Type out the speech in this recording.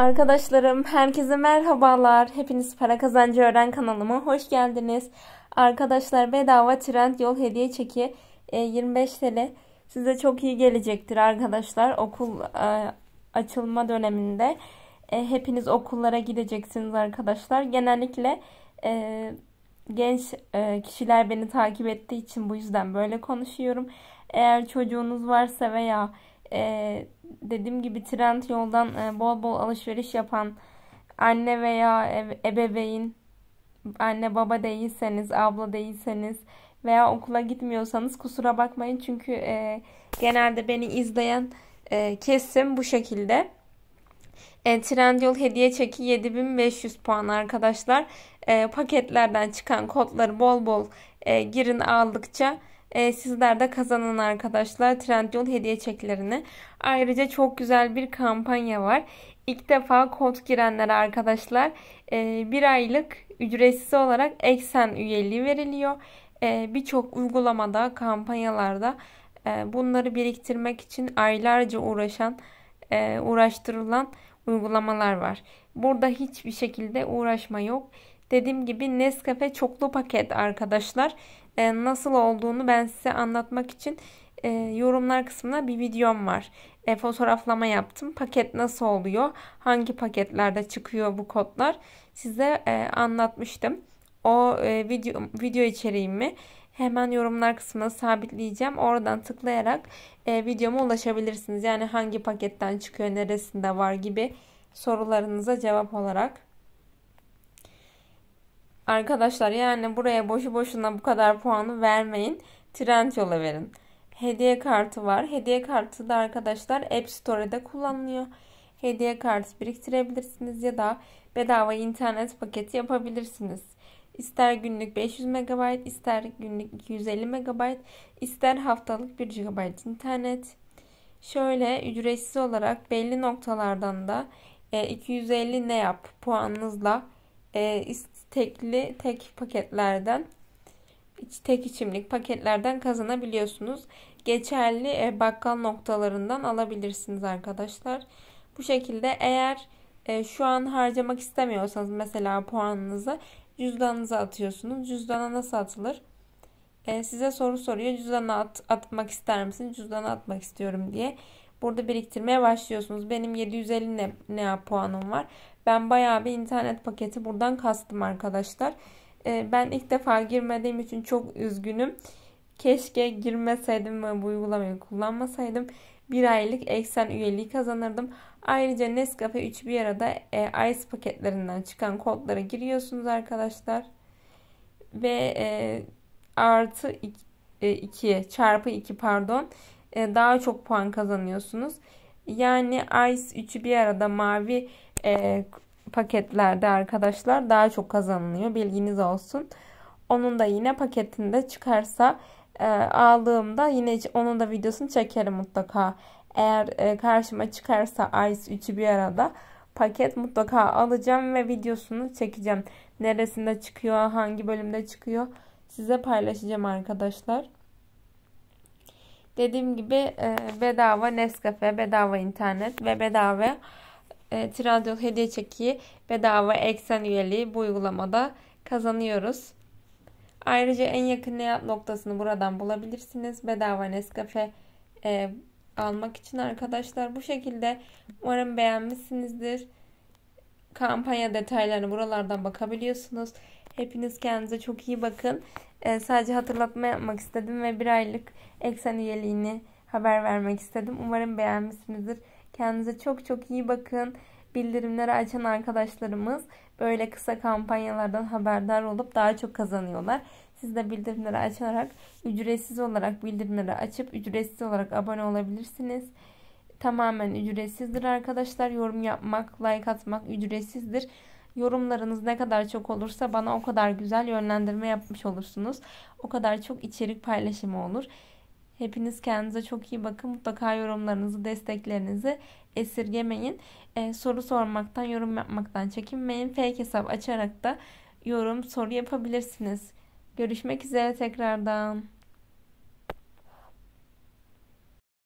Arkadaşlarım herkese merhabalar. Hepiniz Para Kazancı Öğren kanalıma hoş geldiniz. Arkadaşlar bedava trend yol hediye çeki 25 e, TL. Size çok iyi gelecektir arkadaşlar okul e, açılma döneminde. E, hepiniz okullara gideceksiniz arkadaşlar. Genellikle genç kişiler beni takip ettiği için bu yüzden böyle konuşuyorum. Eğer çocuğunuz varsa veya dediğim gibi trend yoldan e, bol bol alışveriş yapan anne veya ebeveyn, anne baba değilseniz, abla değilseniz veya okula gitmiyorsanız kusura bakmayın. Çünkü e, genelde beni izleyen e, kesim bu şekilde. E, Trendyol hediye çeki 7500 puan arkadaşlar. E, paketlerden çıkan kodları bol bol e, girin aldıkça e, sizler de kazanın arkadaşlar Trendyol hediye çeklerini. Ayrıca çok güzel bir kampanya var. İlk defa kod girenler arkadaşlar e, bir aylık ücretsiz olarak eksen üyeliği veriliyor. E, Birçok uygulamada, kampanyalarda e, bunları biriktirmek için aylarca uğraşan, e, uğraştırılan uygulamalar var. Burada hiçbir şekilde uğraşma yok. Dediğim gibi Nescafe çoklu paket arkadaşlar. E, nasıl olduğunu ben size anlatmak için e, yorumlar kısmına bir videom var. E, fotoğraflama yaptım. Paket nasıl oluyor? Hangi paketlerde çıkıyor bu kodlar? Size e, anlatmıştım. O e, video, video içeriğimi hemen yorumlar kısmına sabitleyeceğim. Oradan tıklayarak e, videoma ulaşabilirsiniz. Yani hangi paketten çıkıyor, neresinde var gibi sorularınıza cevap olarak. Arkadaşlar yani buraya boşu boşuna bu kadar puanı vermeyin. Trend yola verin. Hediye kartı var. Hediye kartı da arkadaşlar App Store'da kullanılıyor. Hediye kartı biriktirebilirsiniz ya da bedava internet paketi yapabilirsiniz. İster günlük 500 MB, ister günlük 250 MB, ister haftalık 1 GB internet. Şöyle ücretsiz olarak belli noktalardan da 250 e, ne yap puanınızla e, tekli tek paketlerden tek içimlik paketlerden kazanabiliyorsunuz. Geçerli e, bakkal noktalarından alabilirsiniz arkadaşlar. Bu şekilde eğer e, şu an harcamak istemiyorsanız mesela puanınızı cüzdanınıza atıyorsunuz. Cüzdana nasıl atılır? E, size soru soruyor. Cüzdana at, atmak ister misin? Cüzdana atmak istiyorum diye. Burada biriktirmeye başlıyorsunuz. Benim 750 ne, ne puanım var. Ben bayağı bir internet paketi buradan kastım arkadaşlar. Ee, ben ilk defa girmediğim için çok üzgünüm. Keşke girmeseydim ve bu uygulamayı kullanmasaydım. Bir aylık eksen üyeliği kazanırdım. Ayrıca Nescafe 3 bir arada e, ice paketlerinden çıkan kodlara giriyorsunuz arkadaşlar. Ve e, artı 2 e, çarpı 2 pardon e, daha çok puan kazanıyorsunuz. Yani Ice 3'ü bir arada mavi e, paketlerde arkadaşlar daha çok kazanılıyor. Bilginiz olsun. Onun da yine paketinde çıkarsa e, aldığımda yine onun da videosunu çekerim mutlaka. Eğer e, karşıma çıkarsa Ice 3'ü bir arada paket mutlaka alacağım ve videosunu çekeceğim. Neresinde çıkıyor, hangi bölümde çıkıyor size paylaşacağım arkadaşlar. Dediğim gibi e, bedava Nescafe, bedava internet ve bedava e, Trendyol hediye çeki, bedava eksen üyeliği bu uygulamada kazanıyoruz. Ayrıca en yakın ne noktasını buradan bulabilirsiniz. Bedava Nescafe e, almak için arkadaşlar bu şekilde umarım beğenmişsinizdir kampanya detaylarını buralardan bakabiliyorsunuz. Hepiniz kendinize çok iyi bakın. Ee, sadece hatırlatma yapmak istedim ve bir aylık eksen üyeliğini haber vermek istedim. Umarım beğenmişsinizdir. Kendinize çok çok iyi bakın. Bildirimleri açan arkadaşlarımız böyle kısa kampanyalardan haberdar olup daha çok kazanıyorlar. Siz de bildirimleri açarak ücretsiz olarak bildirimleri açıp ücretsiz olarak abone olabilirsiniz tamamen ücretsizdir arkadaşlar. Yorum yapmak, like atmak ücretsizdir. Yorumlarınız ne kadar çok olursa bana o kadar güzel yönlendirme yapmış olursunuz. O kadar çok içerik paylaşımı olur. Hepiniz kendinize çok iyi bakın. Mutlaka yorumlarınızı, desteklerinizi esirgemeyin. Ee, soru sormaktan, yorum yapmaktan çekinmeyin. Fake hesap açarak da yorum, soru yapabilirsiniz. Görüşmek üzere tekrardan.